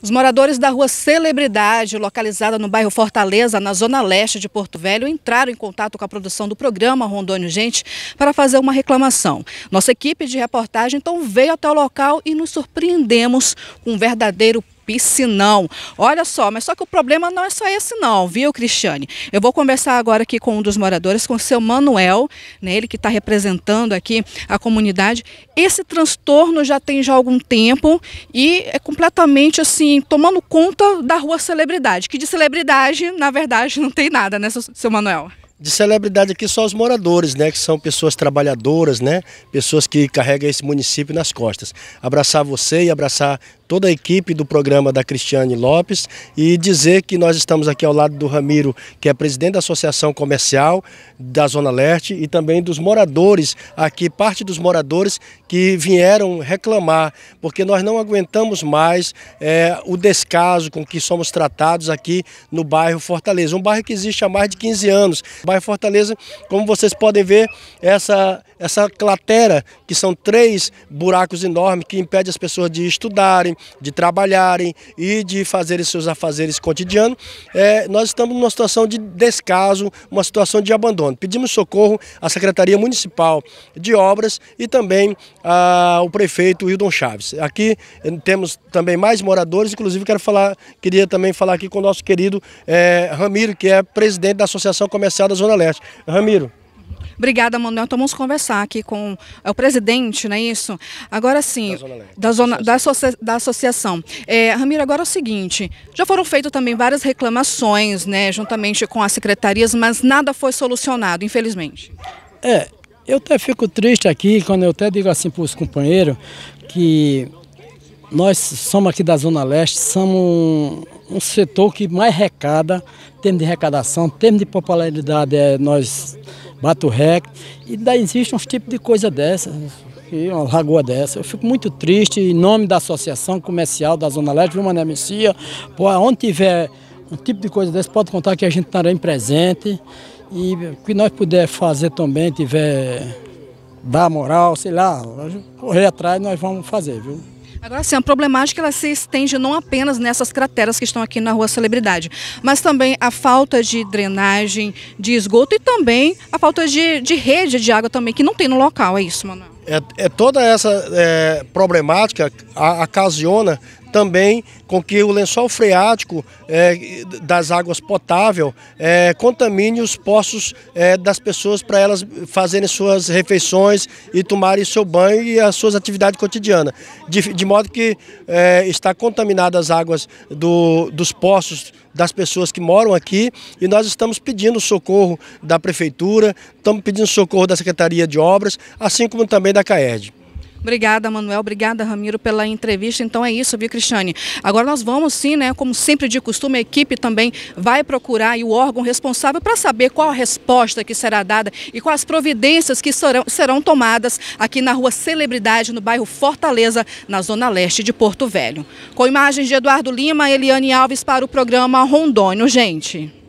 Os moradores da rua Celebridade, localizada no bairro Fortaleza, na zona leste de Porto Velho, entraram em contato com a produção do programa Rondônio Gente para fazer uma reclamação. Nossa equipe de reportagem então veio até o local e nos surpreendemos com um verdadeiro piscinão. Olha só, mas só que o problema não é só esse não, viu, Cristiane? Eu vou conversar agora aqui com um dos moradores, com o seu Manuel, né, ele que está representando aqui a comunidade. Esse transtorno já tem já algum tempo e é completamente assim, tomando conta da rua celebridade, que de celebridade, na verdade, não tem nada, né, seu Manuel? de celebridade aqui só os moradores, né? Que são pessoas trabalhadoras, né? Pessoas que carregam esse município nas costas. Abraçar você e abraçar toda a equipe do programa da Cristiane Lopes e dizer que nós estamos aqui ao lado do Ramiro, que é presidente da Associação Comercial da Zona Leste e também dos moradores aqui, parte dos moradores que vieram reclamar, porque nós não aguentamos mais é, o descaso com que somos tratados aqui no bairro Fortaleza, um bairro que existe há mais de 15 anos. O bairro Fortaleza, como vocês podem ver, essa, essa clatera, que são três buracos enormes que impede as pessoas de estudarem, de trabalharem e de fazerem seus afazeres cotidianos, é, nós estamos numa situação de descaso, uma situação de abandono. Pedimos socorro à Secretaria Municipal de Obras e também ao ah, prefeito Hildon Chaves. Aqui eh, temos também mais moradores, inclusive quero falar, queria também falar aqui com o nosso querido é, Ramiro, que é presidente da Associação Comercial da Zona Leste. Ramiro, Obrigada, Manuel. Então vamos conversar aqui com é, o presidente, não é isso? Agora sim, da, zona, da, da associação. É, Ramiro, agora é o seguinte, já foram feitas também várias reclamações, né, juntamente com as secretarias, mas nada foi solucionado, infelizmente. É, eu até fico triste aqui, quando eu até digo assim para os companheiros, que nós somos aqui da Zona Leste, somos um, um setor que mais arrecada, em termos de arrecadação, em termos de popularidade, é, nós bato rec. E daí existe uns tipos de coisa dessa, uma lagoa dessa. Eu fico muito triste, em nome da Associação Comercial da Zona Leste, viu, Mané Messias? Pô, onde tiver um tipo de coisa dessa, pode contar que a gente estará em presente. E o que nós puder fazer também, tiver dar moral, sei lá, correr atrás, nós vamos fazer, viu? Agora sim, a problemática ela se estende não apenas nessas crateras que estão aqui na Rua Celebridade, mas também a falta de drenagem, de esgoto e também a falta de, de rede de água também, que não tem no local, é isso, Manuel? É, é toda essa é, problemática a, ocasiona também com que o lençol freático é, das águas potável é, contamine os poços é, das pessoas para elas fazerem suas refeições e tomarem seu banho e as suas atividades cotidianas. De, de modo que é, está contaminadas as águas do, dos poços das pessoas que moram aqui e nós estamos pedindo socorro da Prefeitura, estamos pedindo socorro da Secretaria de Obras, assim como também da CAERD. Obrigada, Manuel. Obrigada, Ramiro, pela entrevista. Então é isso, viu, Cristiane? Agora nós vamos sim, né? Como sempre de costume, a equipe também vai procurar o órgão responsável para saber qual a resposta que será dada e quais providências que serão, serão tomadas aqui na rua Celebridade, no bairro Fortaleza, na zona leste de Porto Velho. Com imagens de Eduardo Lima, Eliane Alves para o programa Rondônio, gente.